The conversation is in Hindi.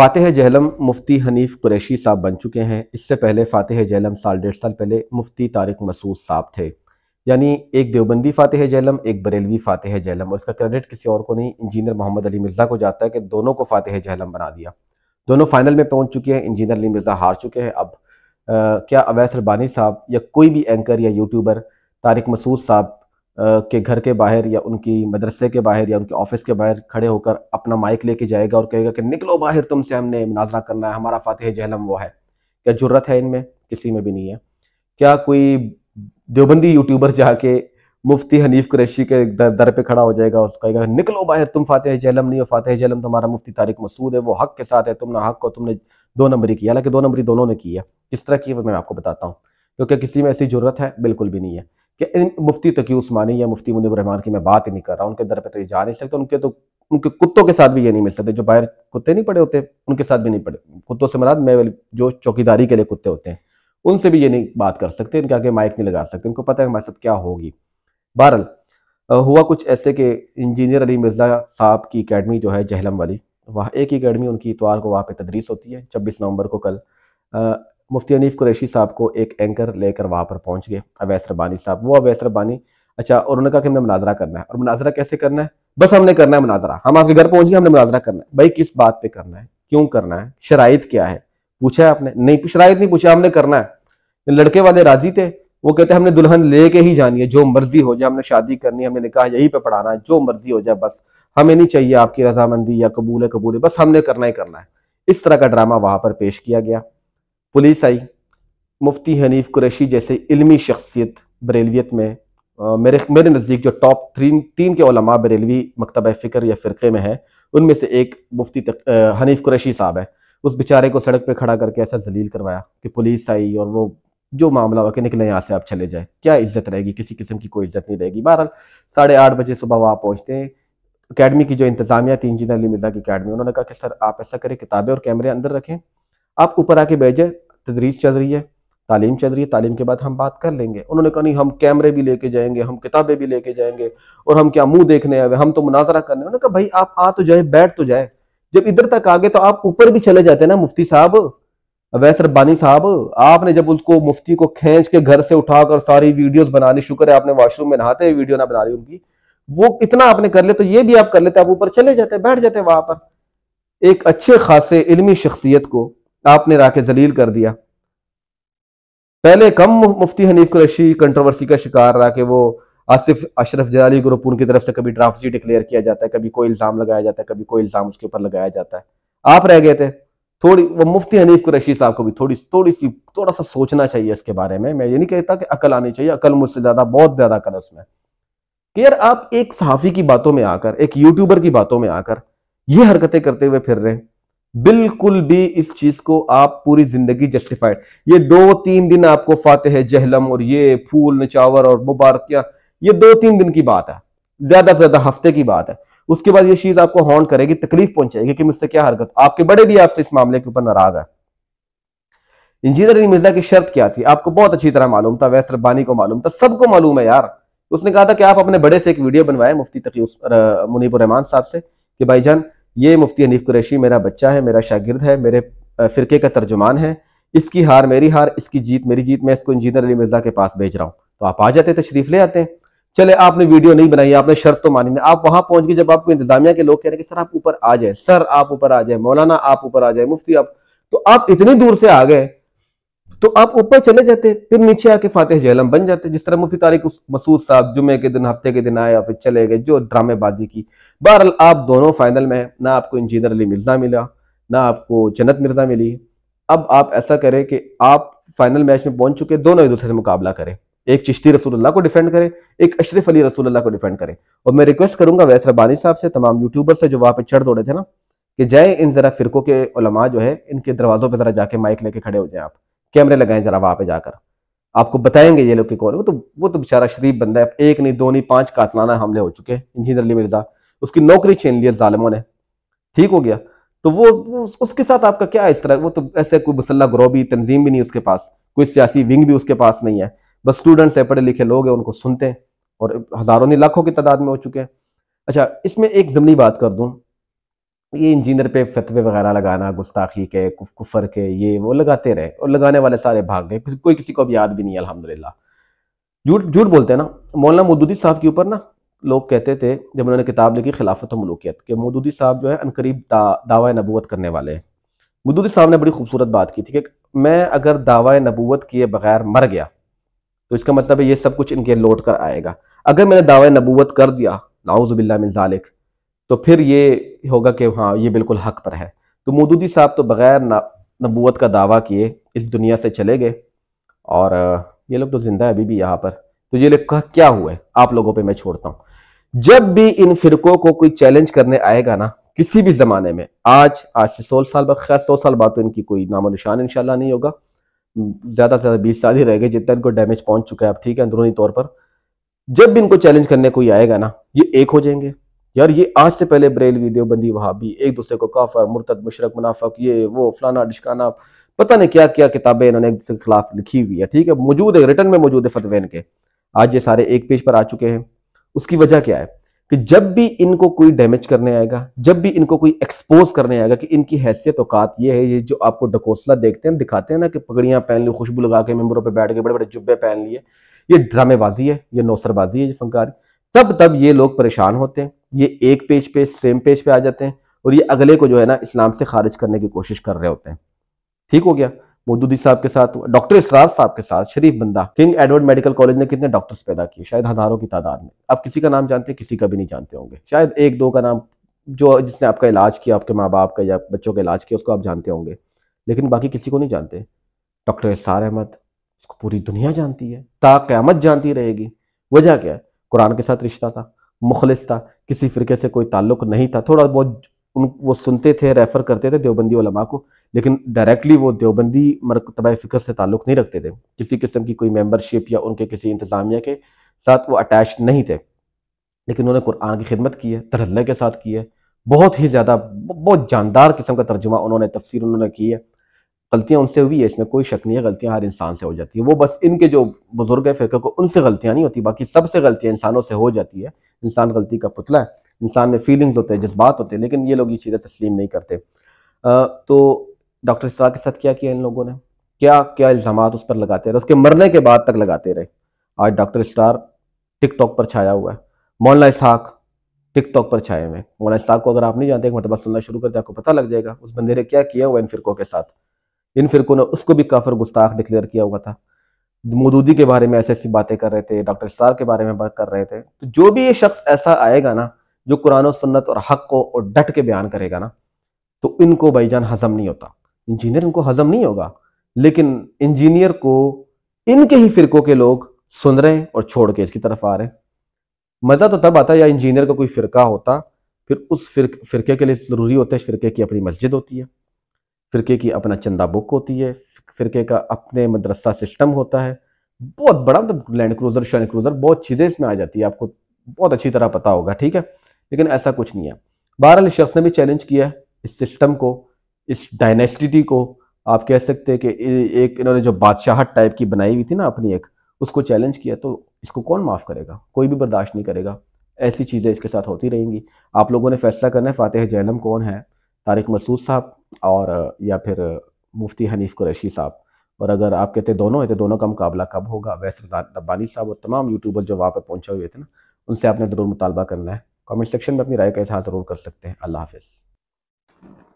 फ़ातह जहलम मुफ्ती हनीफ कुरैशी साहब बन चुके हैं इससे पहले फ़ातह जहलम साल डेढ़ साल पहले मुफ्ती तारिक मसूद साहब थे यानी एक देवबंदी फ़ातह जहलम एक बरेलवी फ़ातह जहलम और इसका क्रेडिट किसी और को नहीं इंजीनियर मोहम्मद अली मिर्ज़ा को जाता है कि दोनों को फ़ातह जहलम बना दिया दोनों फाइनल में पहुंच चुके हैं इंजीनियर अली मिर्ज़ा हार चुके हैं अब आ, क्या अवैस रबानी साहब या कोई भी एंकर या यूट्यूबर तारिक मसूद साहब के घर के बाहर या उनकी मदरसे के बाहर या उनके ऑफिस के बाहर खड़े होकर अपना माइक लेके जाएगा और कहेगा कि निकलो बाहर तुमसे हमने मुनाजरा करना है हमारा फातह जहलम वो है क्या जरूरत है इनमें किसी में भी नहीं है क्या कोई देवबंदी यूट्यूबर जाके मुफ्ती हनीफ कुरैशी के दर, दर पे खड़ा हो जाएगा और कहेगा निकलो बाहर तुम फातह जहलम नहीं हो फातह जहलम तुम्हारा मुफ्ती तारिक मसूद है वो हक के साथ है तुम ना हक को तुमने दो नंबरी किया हालांकि दो नंबरी दोनों ने किया किस तरह की है मैं आपको बताता हूँ क्योंकि किसी में ऐसी जरूरत है बिल्कुल भी नहीं है कि मुफ्ती तकी तो उस्मानी या मुफ्ती मुनीब रहमान की मैं बात ही नहीं कर रहा उनके दर पर तो ये जा नहीं सकते उनके तो उनके कुत्तों के साथ भी ये नहीं मिल सकते जो बाहर कुत्ते नहीं पड़े होते उनके साथ भी नहीं पड़े कुत्तों से मराद मैं जो चौकीदारी के लिए कुत्ते होते हैं उनसे भी ये नहीं बात कर सकते इनके आगे माइक नहीं लगा सकते उनको पता है हमारे साथ क्या होगी बहरल हुआ कुछ ऐसे कि इंजीनियर अली मिर्ज़ा साहब की अकेडमी जो है जहलम वाली वहाँ एक ही अकेडमी उनकी इतवार को वहाँ पे तदरीस होती है छब्बीस नवंबर को कल मुफ्ती अनीफ कुरैशी साहब को एक एंकर लेकर वहाँ पर पहुँच गए अवैस रबानी साहब वो अवैस रबानी अच्छा और उन्होंने कहा कि हमने मुनाजरा करना है और मुनाजरा कैसे करना है बस हमने करना है मुनाजरा हम आपके घर पहुँच गए हमने मुनाजरा करना है भाई किस बात पर करना है क्यों करना है शराइत क्या है पूछा है आपने नहीं शराइत नहीं पूछा हमने करना है लड़के वाले राजी थे वो कहते हमने दुल्हन लेके ही जानी है जो मर्जी हो जाए हमने शादी करनी है हमने निकाह यहीं पे पढ़ाना है जो मर्जी हो जाए बस हमें नहीं चाहिए आपकी रजामंदी या कबूल है कबूल बस हमने करना ही करना है इस तरह का ड्रामा वहां पर पेश किया गया पुलिस आई मुफ्ती हनीफ कुरैशी जैसे इलमी शख्सियत बरेलवियत में मेरे मेरे नज़दीक जो टॉप थ्री तीन के ओलमा बरेलवी मकतब फ़िक्र या फ़िरके में है उनमें से एक मुफ्ती तक, आ, हनीफ कुरैशी साहब है उस बेचारे को सड़क पर खड़ा करके ऐसा जलील करवाया कि पुलिस आई और वो जो मामला हुआ कि निकले यहाँ से आप चले जाए क्या इज्जत रहेगी किसी किस्म की कोई इज्जत नहीं रहेगी बहरहाल साढ़े आठ बजे सुबह वहाँ पहुँचते हैं अकेडमी की जो इंतजामिया थी इंजीनियर अली मिर्जा की अकेडमी उन्होंने कहा कि सर आप ऐसा करें किताबें और कैमरे अंदर रखें आप ऊपर आके जाए तदरीस चल रही है तालीम चल रही है तालीम के बाद हम बात कर लेंगे उन्होंने कहा नहीं हम कैमरे भी लेके जाएंगे हम किताबें भी लेके जाएंगे और हम क्या मुंह देखने आए हम तो मुनाजरा करने उन्होंने कहा भाई आप आ तो जाए बैठ तो जाए जब इधर तक आ गए तो आप ऊपर भी चले जाते ना मुफ्ती साहब अवैस रब्बानी साहब आपने जब उसको मुफ्ती को खींच के घर से उठाकर सारी वीडियोस बनानी शुक्र है आपने वॉशरूम में नहाते वीडियो ना बना ली उनकी वो इतना आपने कर ले तो ये भी आप कर लेते आप ऊपर चले जाते बैठ जाते वहां पर एक अच्छे खासे इलमी शख्सियत को आपने राके के जलील कर दिया पहले कम मुफ्ती हनीफ कुरैशी कंट्रोवर्सी का शिकार रहा कि वो आसिफ अशरफ जलाली ग्रुप उनकी तरफ से कभी ड्राफ्ट जी डिक्लेयर किया जाता है कभी कोई इल्ज़ाम लगाया जाता है कभी कोई इल्ज़ाम उसके ऊपर लगाया जाता है आप रह गए थे थोड़ी वो मुफ्ती हनीफ कुरैशी साहब को भी थोड़ी थोड़ी सी थोड़ा सा सोचना चाहिए इसके बारे में मैं ये नहीं कहता कि अकल आनी चाहिए अकल मुझसे ज़्यादा बहुत ज़्यादा अकल उसमें कि यार आप एक सहाफ़ी की बातों में आकर एक यूट्यूबर की बातों में आकर ये हरकतें करते हुए फिर रहे हैं बिल्कुल भी इस चीज को आप पूरी जिंदगी जस्टिफाइड ये दो तीन दिन आपको फातेह जहलम और ये फूल नचावर और मुबारकियां ये दो तीन दिन की बात है ज्यादा से ज्यादा हफ्ते की बात है उसके बाद ये चीज आपको हॉन्ट करेगी तकलीफ पहुंचाएगी कि मुझसे क्या हरकत आपके बड़े भी आपसे इस मामले के ऊपर नाराज है इंजीनियर अली मिर्जा की शर्त क्या थी आपको बहुत अच्छी तरह मालूम था वैस रब्बानी को मालूम था सबको मालूम है यार उसने कहा था कि आप अपने बड़े से एक वीडियो बनवाए मुफ्ती तकी मुनीब रहमान साहब से कि जान ये मुफ्ती हनीफ कुरैशी मेरा बच्चा है मेरा शागिर्द है मेरे फ़िरके का तर्जुमान है इसकी हार मेरी हार इसकी जीत मेरी जीत मैं इसको इंजीनियर अली मिर्ज़ा के पास भेज रहा हूँ तो आप आ जाते तशरीफ ले आते हैं चले आपने वीडियो नहीं बनाई आपने शर्त तो मानी नहीं आप वहां पहुंच गए जब आपको इंतजामिया के लोग कह रहे हैं कि सर आप ऊपर आ जाए सर आप ऊपर आ जाए मौलाना आप ऊपर आ जाए मुफ्ती आप तो आप इतनी दूर से आ गए तो आप ऊपर चले जाते फिर नीचे आके फातेह जहलम बन जाते जिस तरह मुफ्ती तारिक मसूद साहब जुमे के दिन हफ्ते के दिन आए या फिर चले गए जो ड्रामेबाजी की बहरहाल आप दोनों फाइनल में हैं ना आपको इंजीनियर अली मिर्ज़ा मिला ना आपको जन्नत मिर्ज़ा मिली अब आप ऐसा करें कि आप फाइनल मैच में पहुंच चुके दोनों एक दूसरे से मुकाबला करें एक चिश्ती रसूलुल्लाह को डिफेंड करें एक अशरफ अली रसूलुल्लाह को डिफेंड करें और मैं रिक्वेस्ट करूंगा वैस रबानी साहब से तमाम यूट्यूबर से जो वहाँ पे चढ़ दौड़े थे ना कि जाए इन जरा फिरकों के उलमा जो है इनके दरवाजों पर जरा जाके माइक लेके खड़े हो जाए आप कैमरे लगाएं जरा वहाँ पे जाकर आपको बताएंगे ये लोग के कौन वो तो वो तो बेचारा शरीफ बंदा है एक नहीं दो नहीं पांच कातलाना हमले हो चुके इंजीनियर अली मिर्जा उसकी नौकरी छीन लिया जालिमों ने ठीक हो गया तो वो, उसके साथ आपका क्या इस तरह वो तो ऐसे कोई मसल्ला भी तंजीम भी नहीं उसके पास कोई सियासी विंग भी उसके पास नहीं है बस स्टूडेंट्स है पढ़े लिखे लोग हैं उनको सुनते हैं और हज़ारों ने लाखों की तादाद में हो चुके हैं अच्छा इसमें एक ज़मनी बात कर दूँ ये इंजीनियर पे फतवे वगैरह लगाना गुस्ताखी के कुफर के ये वो लगाते रहे और लगाने वाले सारे भाग गए कोई किसी को अब याद भी नहीं है अलहमदिल्ला झूठ झूठ बोलते हैं ना मौलाना मदूदी साहब के ऊपर ना लोग कहते थे जब उन्होंने किताब लिखी खिलाफत मलूकियत के मदूदी साहब जो है अनकरीब दा, दावा नबूत करने वाले हैं मदूदी साहब ने बड़ी खूबसूरत बात की थी कि मैं अगर दावा नबूत किए बगैर मर गया तो इसका मतलब है ये सब कुछ इनके लौट कर आएगा अगर मैंने दावा नबूत कर दिया नाउज़बिल्ला तो फिर ये होगा कि हाँ ये बिल्कुल हक पर है तो मदूदी साहब तो बग़ैर नबूत का दावा किए इस दुनिया से चले गए और ये लोग तो ज़िंदा है अभी भी यहाँ पर तो ये लोग क्या हुआ है आप लोगों पर मैं छोड़ता हूँ जब भी इन फिरकों को कोई चैलेंज करने आएगा ना किसी भी जमाने में आज आज से सोलह साल बाद खैर सौ साल बाद तो इनकी कोई नामो निशान इनशाला नहीं होगा ज़्यादा से ज़्यादा बीस साल ही रह गए जितना इनको डैमेज पहुंच चुका है अब ठीक है अंदरूनी तौर पर जब भी इनको चैलेंज करने कोई आएगा ना ये एक हो जाएंगे यार ये आज से पहले बरेलवी देवबंदी भी एक दूसरे को काफर मुर्तद मुशरक मुनाफक ये वो फलाना डिशकाना पता नहीं क्या क्या किताबें इन्होंने एक दूसरे के खिलाफ लिखी हुई है ठीक है मौजूद है रिटर्न में मौजूद है फतवे इनके आज ये सारे एक पेज पर आ चुके हैं उसकी वजह क्या है कि जब भी इनको कोई डैमेज करने आएगा जब भी इनको कोई एक्सपोज करने आएगा कि इनकी हैसियत औकात ये है ये जो आपको डकोसला देखते हैं दिखाते हैं ना कि पगड़ियाँ पहन ली खुशबू लगा के मेम्बरों पर बैठ के बड़े बड़े जुब्बे पहन लिए ये ड्रामेबाजी है ये नौसरबाजी है ये फंकारी तब तब ये लोग परेशान होते हैं ये एक पेज पे सेम पेज पे आ जाते हैं और ये अगले को जो है ना इस्लाम से खारिज करने की कोशिश कर रहे होते हैं ठीक हो गया मोदूदी साहब के साथ डॉक्टर इसरार साहब के साथ शरीफ बंदा किंग एडवर्ड मेडिकल कॉलेज ने कितने डॉक्टर्स पैदा किए शायद हजारों की तादाद में आप किसी का नाम जानते हैं किसी का भी नहीं जानते होंगे शायद एक दो का नाम जो जिसने आपका इलाज किया आपके माँ बाप का या बच्चों का इलाज किया उसको आप जानते होंगे लेकिन बाकी किसी को नहीं जानते डॉक्टर इसार अहमद उसको पूरी दुनिया जानती है ता क्यामत जानती रहेगी वजह क्या है कुरान के साथ रिश्ता था मुखलिस था किसी फिरके से कोई ताल्लुक नहीं था थोड़ा बहुत उन वो सुनते थे रेफर करते थे देवबंदी वलमा को लेकिन डायरेक्टली वो देवबंदी मरतब फ़िक्र से ताल्लुक़ नहीं रखते थे किसी किस्म की कोई मेम्बरशिप या उनके किसी इंतज़ामिया के साथ वो अटैच नहीं थे लेकिन उन्होंने कुरान की खिदमत की है तरल्ले के साथ की है बहुत ही ज़्यादा बहुत जानदार किस्म का तर्जुमा उन्होंने तफसीर उन्होंने की है गलतियाँ उनसे हुई है इसमें कोई शक नहीं है गलतियाँ हर इंसान से हो जाती है वो बस इनके जो बुजुर्ग है फ़िरके को उनसे गलतियाँ नहीं होती बाकी सबसे गलतियाँ इंसानों से हो जाती है इंसान गलती का पुतला है इंसान में फीलिंग्स होते हैं जज्बात होते हैं लेकिन ये लोग ये चीज़ें तस्लीम नहीं करते आ, तो डॉक्टर इसरा के साथ क्या किया इन लोगों ने क्या क्या इल्ज़ाम उस पर लगाते रहे उसके मरने के बाद तक लगाते रहे आज डॉक्टर इसरार टिकटॉक पर छाया हुआ है मौलाना इसहाक टिकटॉक पर छाए हुए मौलाना इसहाक को अगर आप नहीं जानते एक मरतबा सुनना शुरू करते आपको पता लग जाएगा उस बंदे ने क्या किया हुआ इन फिरकों के साथ इन फिरकों ने उसको भी काफर गुस्ताख डिक्लेयर किया हुआ था मदूदी के बारे में ऐसी ऐसी बातें कर रहे थे डॉक्टर इसार के बारे में बात कर रहे थे तो जो भी ये शख्स ऐसा आएगा ना जो कुरान सन्नत और हक को और डट के बयान करेगा ना तो इनको भाईजान हजम नहीं होता इंजीनियर इनको हजम नहीं होगा लेकिन इंजीनियर को इनके ही फिरकों के लोग सुन रहे हैं और छोड़ के इसकी तरफ आ रहे हैं मज़ा तो तब आता है या इंजीनियर का कोई फ़िरका होता फिर उस फिर फिरके के लिए ज़रूरी होता है फ़िरके की अपनी मस्जिद होती है फ़िरके की अपना चंदा बुक होती है फ़िरके का अपने मदरसा सिस्टम होता है बहुत बड़ा मतलब लैंड क्रूज़र शैंड क्रूज़र बहुत चीज़ें इसमें आ जाती है आपको बहुत अच्छी तरह पता होगा ठीक है लेकिन ऐसा कुछ नहीं है बहरहाल शख्स ने भी चैलेंज किया है इस सिस्टम को इस डायनेस्टिटी को आप कह सकते हैं कि एक इन्होंने जो बादशाह टाइप की बनाई हुई थी ना अपनी एक उसको चैलेंज किया तो इसको कौन माफ़ करेगा कोई भी बर्दाश्त नहीं करेगा ऐसी चीज़ें इसके साथ होती रहेंगी आप लोगों ने फैसला करना है फ़ातह जैनम कौन है तारिक मसूद साहब और या फिर मुफ्ती हनीफ कुरैशी साहब और अगर आप कहते दोनों हैं तो दोनों का मुकाबला कब होगा वैसे रब्बानी साहब और तमाम यूट्यूबर जो वहाँ पर पहुँचे हुए थे ना उनसे आपने ज़रूर मुतालबा करना है कमेंट सेक्शन में अपनी राय का इजहार ज़रूर कर सकते हैं अल्लाह हाफिज़